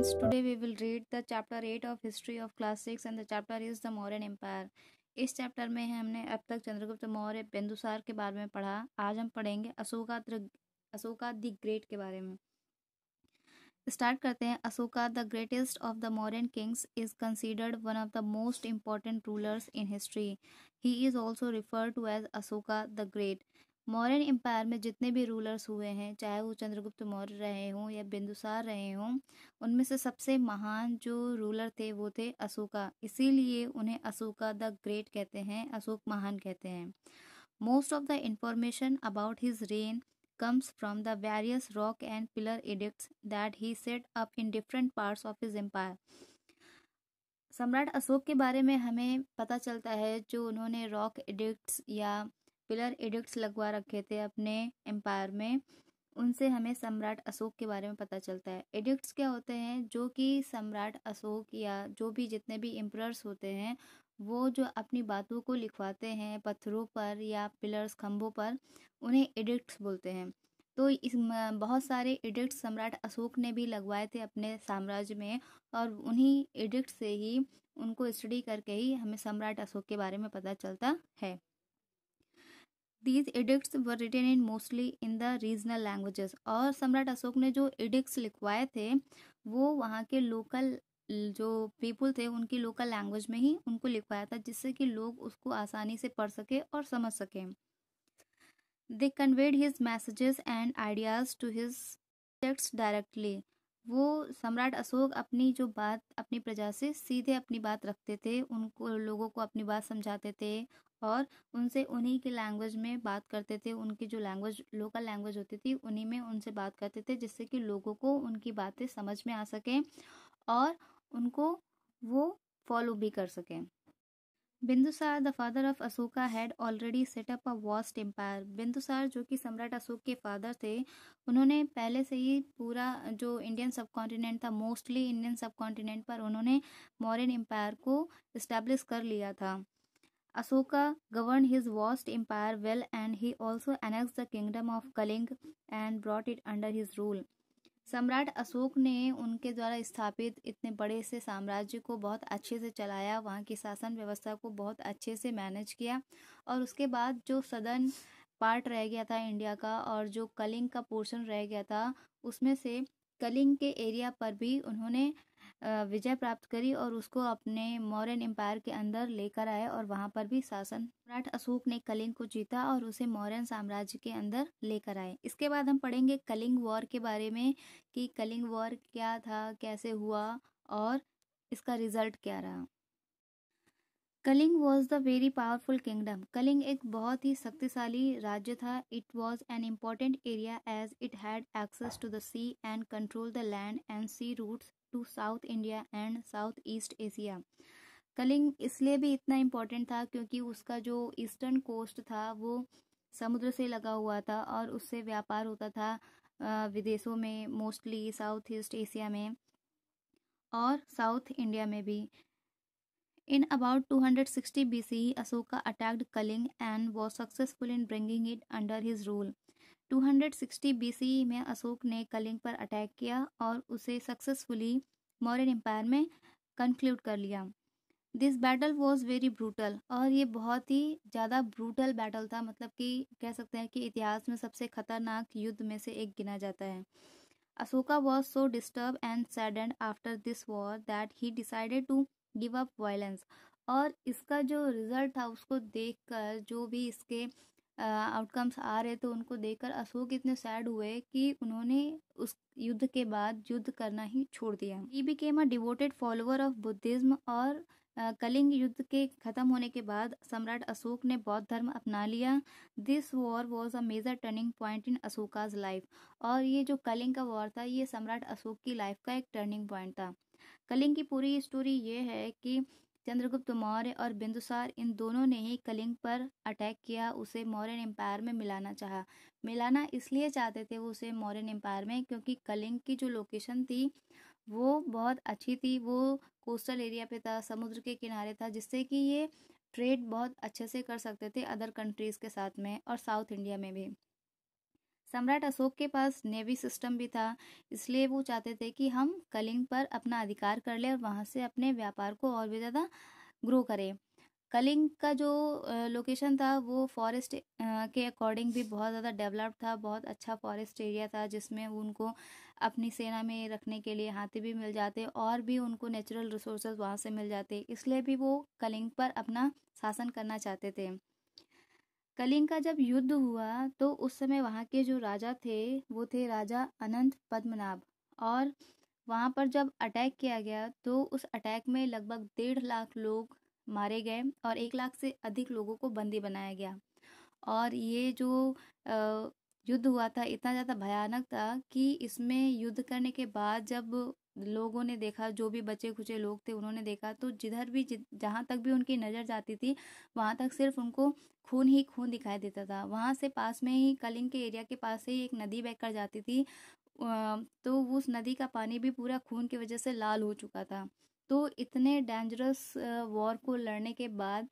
friends, today we will read the chapter 8 of History of Class 6 and the chapter is the Mauryan Empire. इस chapter में हमने अब तक चंद्रगुप्त मौर्य बिंदुसार के बारे में पढ़ा आज हम पढ़ेंगे अशोका अशोका द ग्रेट के बारे में स्टार्ट करते हैं Ashoka the greatest of the modern kings is considered one of the most important rulers in history he is also refer to as Ashoka the great Mauryan empire में जितने भी रूलर्स हुए हैं चाहे वो चंद्रगुप्त मौर्य रहे हों या बिंदुसार रहे हों उनमें से सबसे महान जो रूलर थे वो थे अशोका इसीलिए उन्हें अशोका द ग्रेट कहते हैं अशोक महान कहते हैं most of the information about his reign comes from the various rock and pillar edicts that he set up in different parts of his empire Samrat Ashok के बारे में हमें पता चलता है जो उन्होंने रॉक एडिक्ट या पिलर एडिक्ट लगवा रखे थे अपने एम्पायर में उनसे हमें सम्राट अशोक के बारे में पता चलता है एडिक्ट क्या होते हैं जो कि सम्राट अशोक या जो भी जितने भी एम्प्रर्स होते हैं वो जो अपनी बातों को लिखवाते हैं पत्थरों पर या पिलर्स खम्भों पर उन्हें एडिक्ट बोलते हैं तो इस बहुत सारे एडिक्ट सम्राट अशोक ने भी लगवाए थे अपने साम्राज्य में और उन्हीं एडिक्ट से ही उनको स्टडी करके ही हमें सम्राट अशोक के बारे में पता चलता है these edicts were written in mostly in the regional language और सम्राट अशोक ने जो एडिक्ट्स लिखवाए थे वो वहाँ के लोकल जो पीपुल थे उनकी लोकल लैंग्वेज में ही उनको लिखवाया था जिससे कि लोग उसको आसानी से पढ़ सके और समझ सकें they conveyed his messages and ideas to his tax directly वो सम्राट अशोक अपनी जो बात अपनी प्रजा से सीधे अपनी बात रखते थे उनको लोगों को अपनी बात समझाते थे और उनसे उन्हीं की लैंग्वेज में बात करते थे उनकी जो लैंग्वेज लोकल लैंग्वेज होती थी उन्हीं में उनसे बात करते थे जिससे कि लोगों को उनकी बातें समझ में आ सकें और उनको वो फॉलो भी कर सकें Bindusara the father of Ashoka had already set up a vast empire Bindusara जो कि सम्राट अशोक के फादर थे उन्होंने पहले से ही पूरा जो इंडियन सब कॉन्टिनेंट था मोस्टली इंडियन सब कॉन्टिनेंट पर उन्होंने मॉरन एम्पायर को इस्टेब्लिश कर लिया था Asoka governed his vast empire well and he also annexed the kingdom of Kalinga and brought it under his rule. सम्राट अशोक ने उनके द्वारा स्थापित इतने बड़े से साम्राज्य को बहुत अच्छे से चलाया वहाँ की शासन व्यवस्था को बहुत अच्छे से मैनेज किया और उसके बाद जो सदन पार्ट रह गया था इंडिया का और जो कलिंग का पोर्शन रह गया था उसमें से कलिंग के एरिया पर भी उन्होंने विजय प्राप्त करी और उसको अपने मौर्यन एम्पायर के अंदर लेकर आए और वहां पर भी शासन सम्राट अशोक ने कलिंग को जीता और उसे मौर्यन साम्राज्य के अंदर लेकर आए इसके बाद हम पढ़ेंगे कलिंग वॉर के बारे में कि कलिंग वॉर क्या था कैसे हुआ और इसका रिजल्ट क्या रहा Kalinga was the very powerful kingdom Kalinga एक बहुत ही शक्तिशाली राज्य था it was an important area as it had access to the sea and control the land and sea routes to south India and south east Asia Kalinga इसलिए भी इतना important था क्योंकि उसका जो ईस्टर्न कोस्ट था वो समुद्र से लगा हुआ था और उससे व्यापार होता था विदेशों में मोस्टली साउथ ईस्ट एशिया में और साउथ इंडिया में भी hundred sixty 260 C Ashoka attacked Kalinga and was successful in bringing it under his rule 260 BCE में अशोक ने कलिंग पर अटैक किया और उसे सक्सेसफुली मौर्य एम्पायर में कंक्लूड कर लिया this battle was very brutal और ये बहुत ही ज़्यादा ब्रूटल बैटल था मतलब कि कह सकते हैं कि इतिहास में सबसे खतरनाक युद्ध में से एक गिना जाता है Ashoka was so disturb and saddened after this war that he decided to give up violence और इसका जो रिज़ल्ट था उसको देखकर जो भी इसके आउटकम्स आ रहे थे तो उनको देखकर अशोक इतने सैड हुए कि उन्होंने उस युद्ध के बाद युद्ध करना ही छोड़ दिया he became a devoted follower of Buddhism और कलिंग युद्ध के खत्म होने के बाद सम्राट अशोक ने बौद्ध धर्म अपना लिया this war was a major turning point in Ashoka's life और ये जो कलिंग का वॉर था ये सम्राट अशोक की लाइफ का एक टर्निंग पॉइंट था कलिंग की पूरी स्टोरी ये है कि चंद्रगुप्त मौर्य और बिंदुसार इन दोनों ने ही कलिंग पर अटैक किया उसे मौर्यन एम्पायर में मिलाना चाहा मिलाना इसलिए चाहते थे वो उसे मौर्यन एम्पायर में क्योंकि कलिंग की जो लोकेशन थी वो बहुत अच्छी थी वो कोस्टल एरिया पे था समुद्र के किनारे था जिससे कि ये ट्रेड बहुत अच्छे से कर सकते थे अदर कंट्रीज़ के साथ में और साउथ इंडिया में भी सम्राट अशोक के पास नेवी सिस्टम भी था इसलिए वो चाहते थे कि हम कलिंग पर अपना अधिकार कर लें और वहाँ से अपने व्यापार को और भी ज़्यादा ग्रो करें कलिंग का जो लोकेशन था वो फॉरेस्ट के अकॉर्डिंग भी बहुत ज़्यादा डेवलप्ड था बहुत अच्छा फॉरेस्ट एरिया था जिसमें उनको अपनी सेना में रखने के लिए हाथी भी मिल जाते और भी उनको नेचुरल रिसोर्सेज वहाँ से मिल जाते इसलिए भी वो कलिंग पर अपना शासन करना चाहते थे कलिंग का जब युद्ध हुआ तो उस समय वहाँ के जो राजा थे वो थे राजा अनंत पद्मनाभ और वहाँ पर जब अटैक किया गया तो उस अटैक में लगभग डेढ़ लाख लोग मारे गए और एक लाख से अधिक लोगों को बंदी बनाया गया और ये जो युद्ध हुआ था इतना ज़्यादा भयानक था कि इसमें युद्ध करने के बाद जब लोगों ने देखा जो भी बचे खुचे लोग थे उन्होंने देखा तो जिधर भी जहाँ तक भी उनकी नज़र जाती थी वहाँ तक सिर्फ उनको खून ही खून दिखाई देता था वहाँ से पास में ही कलिंग के एरिया के पास से ही एक नदी बह कर जाती थी तो उस नदी का पानी भी पूरा खून की वजह से लाल हो चुका था तो इतने डेंजरस वॉर को लड़ने के बाद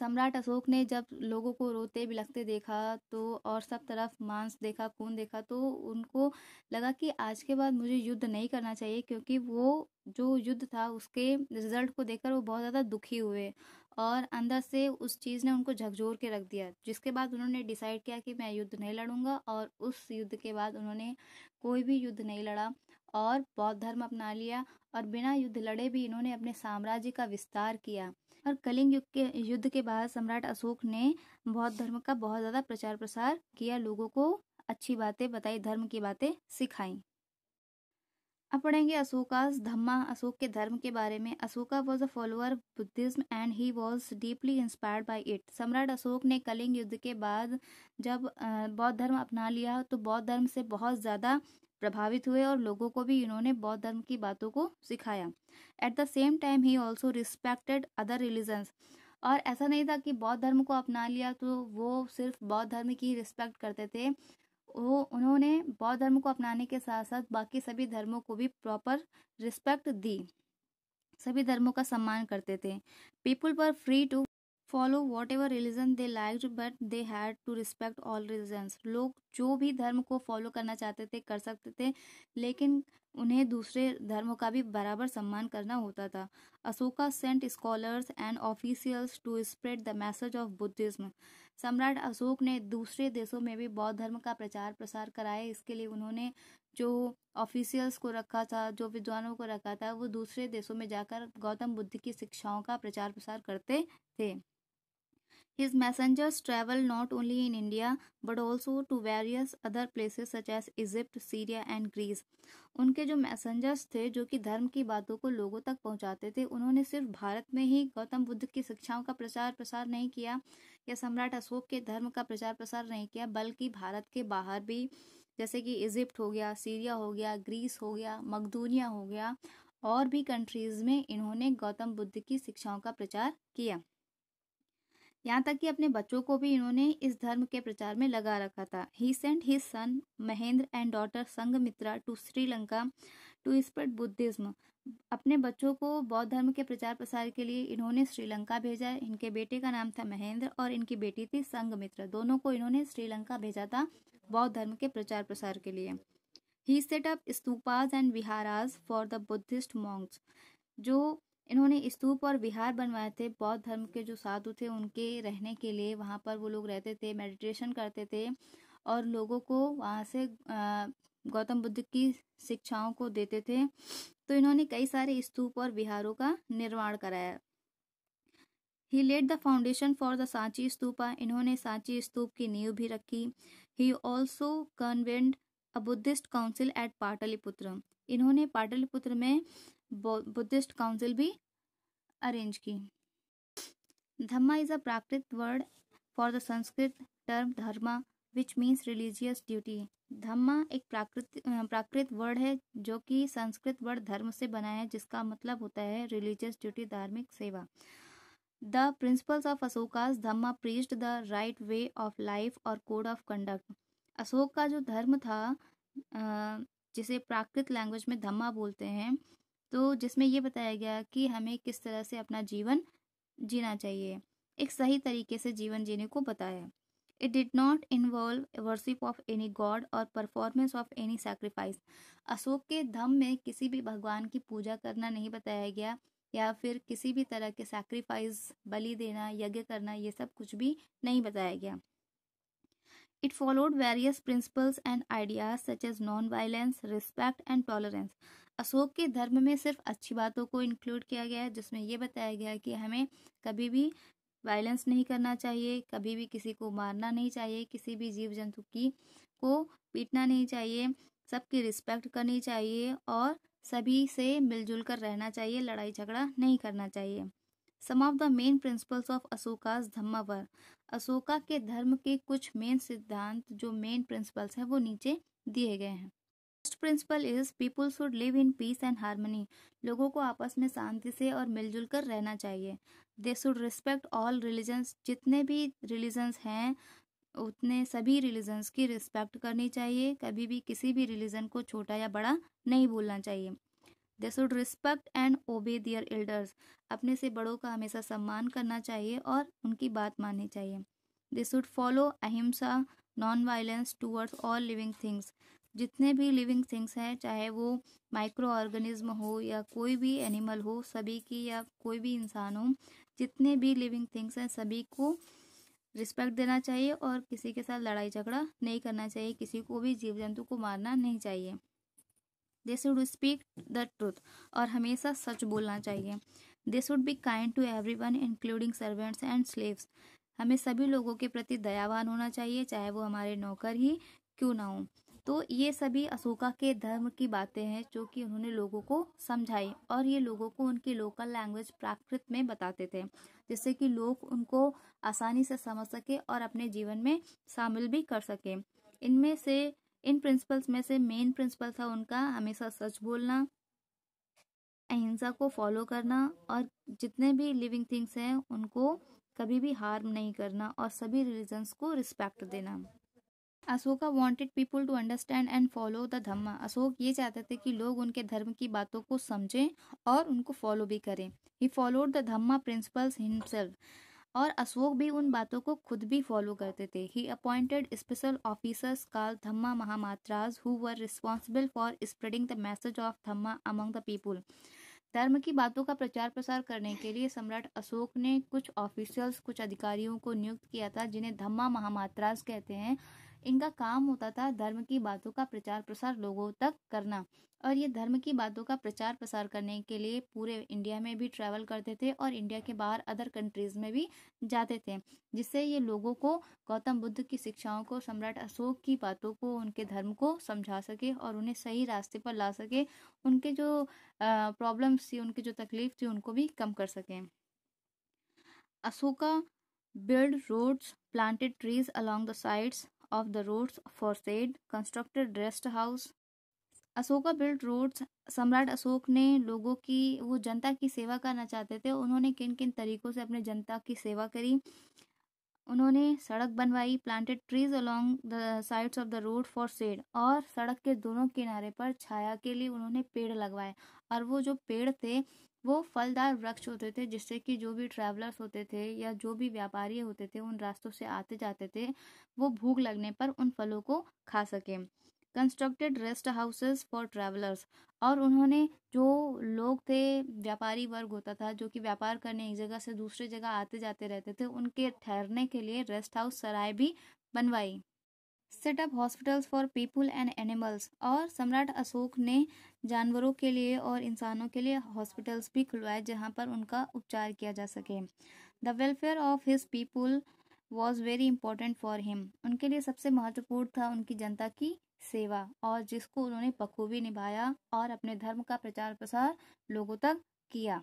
सम्राट अशोक ने जब लोगों को रोते बिलखते देखा तो और सब तरफ मांस देखा खून देखा तो उनको लगा कि आज के बाद मुझे युद्ध नहीं करना चाहिए क्योंकि वो जो युद्ध था उसके रिजल्ट को देखकर वो बहुत ज़्यादा दुखी हुए और अंदर से उस चीज़ ने उनको झकझोर के रख दिया जिसके बाद उन्होंने डिसाइड किया कि मैं युद्ध नहीं लड़ूंगा और उस युद्ध के बाद उन्होंने कोई भी युद्ध नहीं लड़ा और बौद्ध धर्म अपना लिया और बिना युद्ध लड़े भी इन्होंने अपने साम्राज्य का विस्तार किया और कलिंग युग के युद्ध के बाद सम्राट अशोक ने बौद्ध धर्म का बहुत ज़्यादा प्रचार प्रसार किया लोगों को अच्छी बातें बताई धर्म की बातें सिखाई अब पढ़ेंगे अशोका धम्मा अशोक के धर्म के बारे में Ashoka was a follower Buddhism and he was deeply inspired by it Samrat Ashok ने कलिंग युद्ध के बाद जब बौद्ध धर्म अपना लिया तो बौद्ध धर्म से बहुत ज़्यादा प्रभावित हुए और लोगों को भी इन्होंने बौद्ध धर्म की बातों को सिखाया at the same time he also respected other religions और ऐसा नहीं था कि बौद्ध धर्म को अपना लिया तो वो सिर्फ बौद्ध धर्म की रिस्पेक्ट करते थे वो उन्होंने बौद्ध धर्म को अपनाने के साथ साथ बाकी सभी धर्मों को भी प्रॉपर रिस्पेक्ट दी सभी धर्मों का सम्मान करते थे पीपल पर free to follow whatever religion they like but they had to respect all religions लोग जो भी धर्म को फॉलो करना चाहते थे कर सकते थे लेकिन उन्हें दूसरे धर्मों का भी बराबर सम्मान करना होता था Ashoka sent scholars and officials to spread the message of Buddhism Samrat Ashok ने दूसरे देशों में भी बौद्ध धर्म का प्रचार प्रसार कराया इसके लिए उन्होंने जो ऑफिशियल्स को रखा था जो विद्वानों को रखा था वो दूसरे देशों में जाकर गौतम बुद्ध की शिक्षाओं का प्रचार प्रसार करते थे His messengers travel not only in India but also to various other places such as Egypt, Syria and Greece. उनके जो मैसेंजर्स थे जो कि धर्म की बातों को लोगों तक पहुंचाते थे उन्होंने सिर्फ भारत में ही गौतम बुद्ध की शिक्षाओं का प्रचार प्रसार नहीं किया या सम्राट अशोक के धर्म का प्रचार प्रसार नहीं किया बल्कि भारत के बाहर भी जैसे कि इजिप्ट हो गया सीरिया हो गया ग्रीस हो गया मकदूनिया हो गया और भी कंट्रीज़ में इन्होंने गौतम बुद्ध की शिक्षाओं का प्रचार किया यहाँ तक कि अपने बच्चों को भी इन्होंने इस धर्म के प्रचार में लगा रखा था he sent his son Mahendra and daughter Sanghamitra to Sri Lanka to spread Buddhism अपने बच्चों को बौद्ध धर्म के प्रचार प्रसार के लिए इन्होंने श्रीलंका भेजा इनके बेटे का नाम था महेंद्र और इनकी बेटी थी संघमित्रा दोनों को इन्होंने श्रीलंका भेजा था बौद्ध धर्म के प्रचार प्रसार के लिए he set up stupas and viharas for the Buddhist monks जो इन्होंने स्तूप और विहार बनवाए थे बौद्ध धर्म के जो साधु थे उनके रहने के लिए वहाँ पर वो लोग रहते थे मेडिटेशन करते थे और लोगों को वहाँ से गौतम बुद्ध की शिक्षाओं को देते थे तो इन्होंने कई सारे स्तूप और विहारों का निर्माण कराया he laid the foundation for the Sanchi stupa इन्होंने सांची स्तूप की नींव भी रखी he also convent a Buddhist council at Pataliputra इन्होंने पाटलिपुत्र में बुद्धिस्ट काउंसिल भी अरेंज की dhamma is a Prakrit word for the Sanskrit term dharma which means religious duty dhamma एक प्राकृत प्राकृत वर्ड है जो कि संस्कृत वर्ड धर्म से बना है जिसका मतलब होता है रिलीजियस ड्यूटी धार्मिक सेवा the principles of Ashoka's dhamma preached the right way of life और कोड ऑफ कंडक्ट अशोक का जो धर्म था जिसे प्राकृत लैंग्वेज में धम्मा बोलते हैं तो जिसमें यह बताया गया कि हमें किस तरह से अपना जीवन जीना चाहिए एक सही तरीके से जीवन जीने को बताया it did not involve worship of any god और performance of any sacrifice Ashok के धम में किसी भी भगवान की पूजा करना नहीं बताया गया या फिर किसी भी तरह के सेक्रीफाइस बलि देना यज्ञ करना ये सब कुछ भी नहीं बताया गया it followed various principles and ideas such as non violence respect and tolerance Ashok के धर्म में सिर्फ अच्छी बातों को इंक्लूड किया गया है जिसमें यह बताया गया कि हमें कभी भी वायलेंस नहीं करना चाहिए कभी भी किसी को मारना नहीं चाहिए किसी भी जीव जंतु की को पीटना नहीं चाहिए सबकी रिस्पेक्ट करनी चाहिए और सभी से मिलजुल कर रहना चाहिए लड़ाई झगड़ा नहीं करना चाहिए some of the main principles of Ashoka धम्मावर अशोका के धर्म के कुछ मेन सिद्धांत जो मेन प्रिंसिपल्स हैं वो नीचे दिए गए हैं first principle is people should live in peace and harmony लोगों को आपस में शांति से और मिलजुल कर रहना चाहिए they should respect all religions जितने भी रिलीजन्स हैं उतने सभी रिलीजन्स की रिस्पेक्ट करनी चाहिए कभी भी किसी भी रिलीजन को छोटा या बड़ा नहीं बोलना चाहिए दे शुड रिस्पेक्ट एंड ओबे दियर एल्डर्स अपने से बड़ों का हमेशा सम्मान करना चाहिए और उनकी बात माननी चाहिए they should follow ahimsa non violence towards all living things जितने भी लिविंग थिंग्स हैं चाहे वो माइक्रो ऑर्गेनिज्म हो या कोई भी एनिमल हो सभी की या कोई भी इंसान हो जितने भी लिविंग थिंग्स हैं सभी को रिस्पेक्ट देना चाहिए और किसी के साथ लड़ाई झगड़ा नहीं करना चाहिए किसी को भी जीव जंतु को मारना नहीं चाहिए they should speak the truth और हमेशा सच बोलना चाहिए they should be kind to everyone including servants and slaves हमें सभी लोगों के प्रति दयावान होना चाहिए चाहे वो हमारे नौकर ही क्यों ना हों तो ये सभी अशोका के धर्म की बातें हैं जो कि उन्होंने लोगों को समझाई और ये लोगों को उनकी लोकल लैंग्वेज प्राकृत में बताते थे जिससे कि लोग उनको आसानी से समझ सके और अपने जीवन में शामिल भी कर सकें इनमें से इन प्रिंसिपल्स में से मेन प्रिंसिपल था उनका हमेशा सच बोलना अहिंसा को फॉलो करना और जितने भी लिविंग थिंग्स हैं उनको कभी भी हार्म नहीं करना और सभी रिलीजन्स को रिस्पेक्ट देना Ashoka wanted people to understand and follow the dhamma Ashok ये चाहते थे कि लोग उनके धर्म की बातों को समझें और उनको फॉलो भी करें he followed the dhamma principles himself और अशोक भी उन बातों को खुद भी फॉलो करते थे he appointed special officers call dhamma mahamatras who were responsible for spreading the message of dhamma among the people धर्म की बातों का प्रचार प्रसार करने के लिए सम्राट अशोक ने कुछ ऑफिशियल्स कुछ अधिकारियों को नियुक्त किया था जिन्हें धम्मा महामात्राज कहते हैं इनका काम होता था धर्म की बातों का प्रचार प्रसार लोगों तक करना और ये धर्म की बातों का प्रचार प्रसार करने के लिए पूरे इंडिया में भी ट्रैवल करते थे और इंडिया के बाहर अदर कंट्रीज में भी जाते थे जिससे ये लोगों को गौतम बुद्ध की शिक्षाओं को सम्राट अशोक की बातों को उनके धर्म को समझा सके और उन्हें सही रास्ते पर ला सके उनके जो प्रॉब्लम्स थी उनकी जो तकलीफ थी उनको भी कम कर सके Ashoka build roads planted trees along the sides of the roads for said constructed rest house. Ashoka built roads samrat ashok ne logo ki wo janta ki seva karna chahte the unhone kin kin tarikon se apne janta ki seva kari उन्होंने सड़क बनवाई planted trees along the sides of the road for shade और सड़क के दोनों किनारे पर छाया के लिए उन्होंने पेड़ लगवाए और वो जो पेड़ थे वो फलदार वृक्ष होते थे जिससे कि जो भी ट्रैवलर्स होते थे या जो भी व्यापारी होते थे उन रास्तों से आते जाते थे वो भूख लगने पर उन फलों को खा सकें constructed rest houses for travellers और उन्होंने जो लोग थे व्यापारी वर्ग होता था जो कि व्यापार करने एक जगह से दूसरी जगह आते जाते रहते थे उनके ठहरने के लिए रेस्ट हाउस सराय भी बनवाई set up hospitals for people and animals और सम्राट अशोक ने जानवरों के लिए और इंसानों के लिए हॉस्पिटल्स भी खुलवाए जहाँ पर उनका उपचार किया जा सके the welfare of his people was very important for him उनके लिए सबसे महत्वपूर्ण था उनकी जनता की सेवा और जिसको उन्होंने बखूबी निभाया और अपने धर्म का प्रचार प्रसार लोगों तक किया